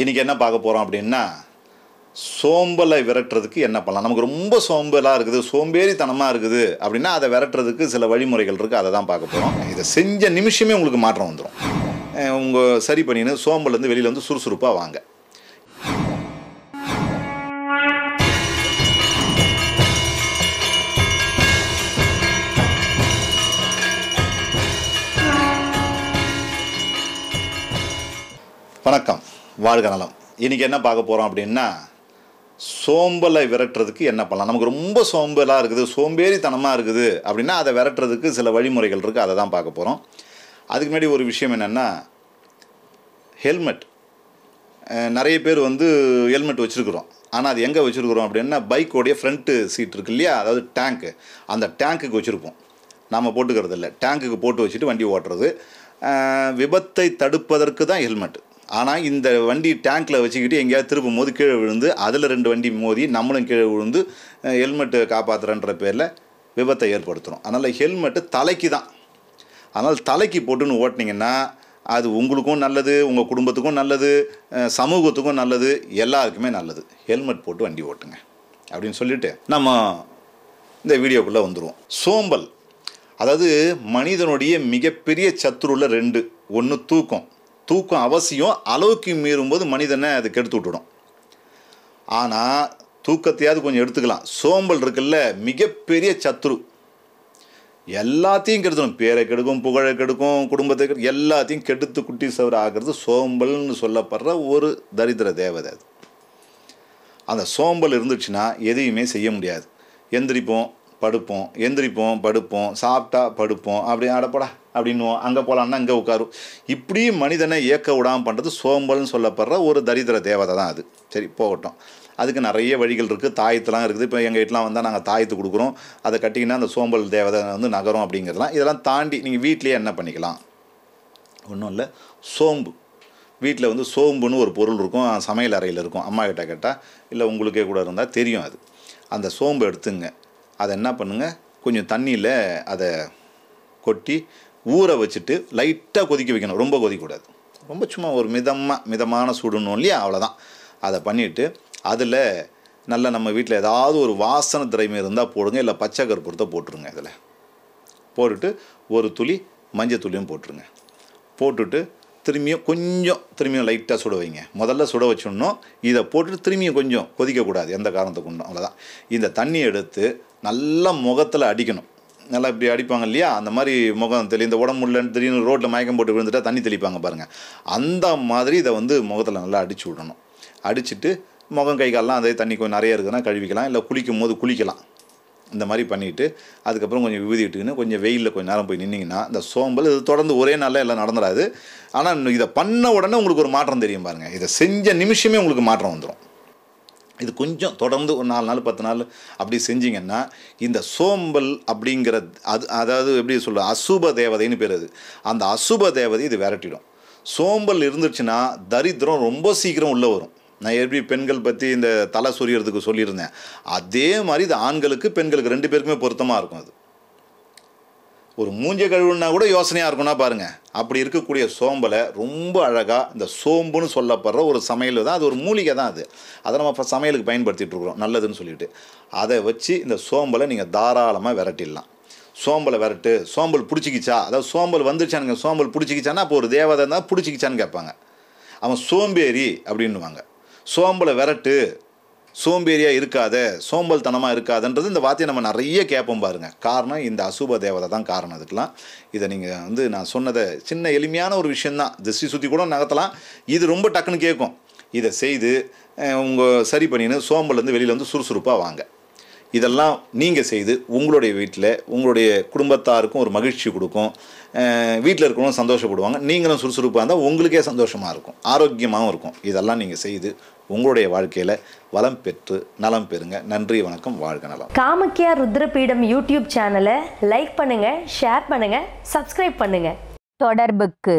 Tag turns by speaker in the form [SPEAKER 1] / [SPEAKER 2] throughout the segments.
[SPEAKER 1] இன்றைக்கி என்ன பார்க்க போகிறோம் அப்படின்னா சோம்பலை விரட்டுறதுக்கு என்ன பண்ணலாம் நமக்கு ரொம்ப சோம்பலாக இருக்குது சோம்பேறித்தனமாக இருக்குது அப்படின்னா அதை விரட்டுறதுக்கு சில வழிமுறைகள் இருக்குது அதை தான் பார்க்க போகிறோம் இதை செஞ்ச நிமிஷமே உங்களுக்கு மாற்றம் வந்துடும் உங்கள் சரி பண்ணின்னு சோம்பலேருந்து வெளியில் வந்து சுறுசுறுப்பாக வாங்க வாழ்க நலம் இன்றைக்கி என்ன பார்க்க போகிறோம் அப்படின்னா சோம்பலை விரட்டுறதுக்கு என்ன பண்ணலாம் நமக்கு ரொம்ப சோம்பலாக இருக்குது சோம்பேறித்தனமாக இருக்குது அப்படின்னா அதை விரட்டுறதுக்கு சில வழிமுறைகள் இருக்குது அதை தான் பார்க்க போகிறோம் அதுக்கு முன்னாடி ஒரு விஷயம் என்னென்னா ஹெல்மெட் நிறைய பேர் வந்து ஹெல்மெட் வச்சுருக்குறோம் ஆனால் அது எங்கே வச்சுருக்குறோம் அப்படின்னா பைக்கோடைய ஃப்ரண்ட்டு சீட் இருக்கு இல்லையா அதாவது டேங்க்கு அந்த டேங்க்குக்கு வச்சுருப்போம் நாம் போட்டுக்கிறது இல்லை டேங்க்குக்கு போட்டு வச்சுட்டு வண்டி ஓட்டுறது விபத்தை தடுப்பதற்கு தான் ஹெல்மெட் ஆனால் இந்த வண்டி டேங்க்கில் வச்சுக்கிட்டு எங்கேயாவது திருப்பும் போது கீழே விழுந்து அதில் ரெண்டு வண்டி மோதி நம்மளும் கீழே விழுந்து ஹெல்மெட்டு காப்பாற்றுறன்ற பேரில் விபத்தை ஏற்படுத்துகிறோம் அதனால் ஹெல்மெட்டு தலைக்கு தான் அதனால் தலைக்கு போட்டுன்னு ஓட்டினீங்கன்னா அது உங்களுக்கும் நல்லது உங்கள் குடும்பத்துக்கும் நல்லது சமூகத்துக்கும் நல்லது எல்லாருக்குமே நல்லது ஹெல்மெட் போட்டு வண்டி ஓட்டுங்க அப்படின்னு சொல்லிவிட்டு நம்ம இந்த வீடியோக்குள்ளே வந்துடுவோம் சோம்பல் அதாவது மனிதனுடைய மிகப்பெரிய சத்துருள்ள ரெண்டு ஒன்று தூக்கம் தூக்கம் அவசியம் அளவுக்கு மீறும்போது மனிதனை அது கெடுத்து விட்டுடும் ஆனால் தூக்கத்தையாவது கொஞ்சம் எடுத்துக்கலாம் சோம்பல் இருக்குல்ல மிகப்பெரிய சத்ரு எல்லாத்தையும் கெடுத்துடும் பேரை கெடுக்கும் புகழை கெடுக்கும் குடும்பத்தை கெடு எல்லாத்தையும் கெடுத்து குட்டி சவர் ஆகிறது சோம்பல்னு சொல்லப்படுற ஒரு தரித்திர தேவதை அது அந்த சோம்பல் இருந்துச்சுன்னா எதையுமே செய்ய முடியாது எந்திரிப்போம் படுப்போம் எந்திரிப்போம் படுப்போம் சாப்பிட்டா படுப்போம் அப்படி அடப்படா அப்படின்னுவோம் அங்கே போகலான்னா அங்கே உட்காரும் இப்படி மனிதனை இயக்க விடாமல் பண்ணுறது சோம்பல்னு சொல்லப்படுற ஒரு தரித்திர தேவதை தான் அது சரி போகட்டும் அதுக்கு நிறைய வழிகள் இருக்குது தாயத்துலாம் இருக்குது இப்போ எங்கள் வீட்டிலாம் வந்தால் நாங்கள் தாயத்து கொடுக்குறோம் அதை கட்டிங்கன்னா அந்த சோம்பல் தேவதை வந்து நகரும் அப்படிங்கிறதுலாம் இதெல்லாம் தாண்டி நீங்கள் வீட்லேயே என்ன பண்ணிக்கலாம் ஒன்றும் இல்லை சோம்பு வீட்டில் வந்து சோம்புன்னு ஒரு பொருள் இருக்கும் சமையல் அறையில் இருக்கும் அம்மா கிட்ட கேட்டால் இல்லை உங்களுக்கே கூட இருந்தால் தெரியும் அது அந்த சோம்பு எடுத்துங்க அதை என்ன பண்ணுங்கள் கொஞ்சம் தண்ணியில் அதை கொட்டி ஊற வச்சுட்டு லைட்டாக கொதிக்க வைக்கணும் ரொம்ப கொதிக்கூடாது ரொம்ப சும்மா ஒரு மிதமாக மிதமான சூடுணும் இல்லையா அவ்வளோதான் அதை பண்ணிவிட்டு அதில் நல்லா நம்ம வீட்டில் ஏதாவது ஒரு வாசனை திரைமை இருந்தால் போடுங்க இல்லை பச்சை கற்பூரத்தை போட்டுருங்க இதில் போட்டுட்டு ஒரு துளி மஞ்சள் துளியும் போட்டுருங்க போட்டுட்டு திரும்பியும் கொஞ்சம் திரும்பியும் லைட்டாக சுட வைங்க முதல்ல சுட வச்சுடணும் இதை போட்டுட்டு திரும்பியும் கொஞ்சம் கொதிக்கக்கூடாது எந்த காரணத்துக்கு உண்டும் அவ்வளோதான் இந்த தண்ணியை எடுத்து நல்லா முகத்தில் அடிக்கணும் நல்லா இப்படி அடிப்பாங்க இல்லையா அந்த மாதிரி முகம் தெளி இந்த உடம்பு முடியலன்னு திடீர்னு ரோட்டில் மயக்கம் போட்டு விழுந்துட்டால் தண்ணி தெளிப்பாங்க பாருங்கள் அந்த மாதிரி இதை வந்து முகத்தில் நல்லா அடிச்சு விடணும் அடிச்சுட்டு முகம் கை கால்லாம் அதே தண்ணி கொஞ்சம் நிறைய இருக்குதுன்னா கழுவிக்கலாம் இல்லை குளிக்கும் போது குளிக்கலாம் இந்த மாதிரி பண்ணிவிட்டு அதுக்கப்புறம் கொஞ்சம் விபதி விட்டுக்கின்னு கொஞ்சம் வெயிலில் கொஞ்சம் நேரம் போய் நின்னிங்கன்னா இந்த சோம்பல் இது தொடர்ந்து ஒரே நாளில் எல்லாம் நடந்துடாது ஆனால் இதை பண்ண உடனே உங்களுக்கு ஒரு மாற்றம் தெரியும் பாருங்கள் இதை செஞ்ச நிமிஷமே உங்களுக்கு மாற்றம் வந்துடும் இது கொஞ்சம் தொடர்ந்து ஒரு நாலு நாள் பத்து நாள் அப்படி செஞ்சிங்கன்னா இந்த சோம்பல் அப்படிங்கிற அது அதாவது எப்படி சொல்ல அசுப தேவதைன்னு பேர் அது அந்த அசுப தேவதை இது விரட்டிடும் சோம்பல் இருந்துச்சுன்னா தரித்திரம் ரொம்ப சீக்கிரம் உள்ளே வரும் நான் எப்படி பெண்கள் பற்றி இந்த தலை சொரியறதுக்கு சொல்லியிருந்தேன் அதே மாதிரி இது ஆண்களுக்கு பெண்களுக்கு ரெண்டு பேருக்குமே பொருத்தமாக இருக்கும் அது ஒரு மூஞ்ச கழுவுன்னா கூட யோசனையாக இருக்கும்னா பாருங்கள் அப்படி இருக்கக்கூடிய சோம்பலை ரொம்ப அழகாக இந்த சோம்புன்னு சொல்லப்படுற ஒரு சமையல் தான் அது ஒரு மூலிகை தான் அது அதை நம்ம இப்போ சமையலுக்கு பயன்படுத்திகிட்டு நல்லதுன்னு சொல்லிட்டு அதை வச்சு இந்த சோம்பலை நீங்கள் தாராளமாக விரட்டிடலாம் சோம்பலை விரட்டு சோம்பல் பிடிச்சிக்கிச்சா அதாவது சோம்பல் வந்துருச்சானுங்க சோம்பல் பிடிச்சிக்கிச்சான்னா அப்போ ஒரு தேவதை தான் பிடிச்சிக்கிச்சான்னு கேட்பாங்க அவன் சோம்பேறி அப்படின்னுவாங்க சோம்பலை விரட்டு சோம்பேறியாக இருக்காத சோம்பல்தனமாக இருக்காதுன்றது இந்த வார்த்தையை நம்ம நிறைய கேட்போம் பாருங்கள் காரணம் இந்த அசுப தேவதை தான் காரணம் அதுக்கெலாம் இதை நீங்கள் வந்து நான் சொன்னதை சின்ன எளிமையான ஒரு விஷயந்தான் திசை சுற்றி கூட நகர்த்தலாம் இது ரொம்ப டக்குன்னு கேட்கும் இதை செய்து உங்கள் சரி பண்ணின்னு வந்து வெளியில் வந்து சுறுசுறுப்பாக வாங்க இதெல்லாம் நீங்கள் செய்து உங்களுடைய வீட்டில் உங்களுடைய குடும்பத்தாருக்கும் ஒரு மகிழ்ச்சி கொடுக்கும் வீட்டில் இருக்கிறவங்க சந்தோஷப்படுவாங்க நீங்களும் சுறுசுறுப்பாக இருந்தால் உங்களுக்கே சந்தோஷமாக இருக்கும் ஆரோக்கியமாகவும் இருக்கும் இதெல்லாம் நீங்கள் செய்து உங்களுடைய வாழ்க்கையில் வளம் பெற்று நலம் பெறுங்க நன்றி வணக்கம் வாழ்க நலம்
[SPEAKER 2] காமக்கியா ருத்ரபீடம் யூடியூப் சேனலை லைக் பண்ணுங்கள் ஷேர் பண்ணுங்கள் சப்ஸ்கிரைப் பண்ணுங்கள் தொடர்புக்கு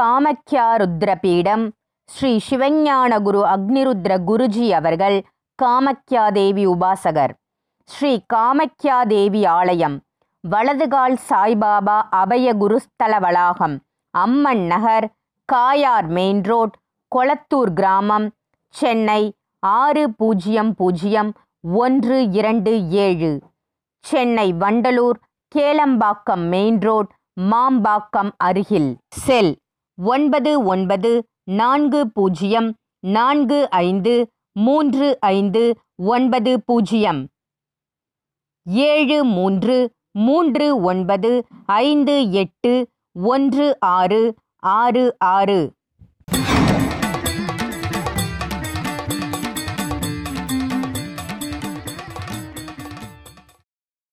[SPEAKER 2] காமக்கியா ருத்ரபீடம் ஸ்ரீ சிவஞான குரு அக்னிருத்ர குருஜி அவர்கள் காமக்கியா தேவி உபாசகர் ஸ்ரீ காமக்யா தேவி ஆலயம் வலதுகால் சாய்பாபா அபய குருஸ்தல வளாகம் அம்மன் நகர் காயார் மெயின் ரோட் கொளத்தூர் கிராமம் சென்னை ஆறு பூஜ்ஜியம் பூஜ்ஜியம் ஒன்று இரண்டு ஏழு சென்னை வண்டலூர் கேளம்பாக்கம் மெயின் ரோட் மாம்பாக்கம் அருகில் செல் ஒன்பது ஒன்பது நான்கு பூஜ்ஜியம் நான்கு ஐந்து மூன்று ஐந்து ஒன்பது பூஜ்ஜியம் ஏழு மூன்று மூன்று ஒன்பது ஐந்து எட்டு ஒன்று ஆறு ஆறு ஆறு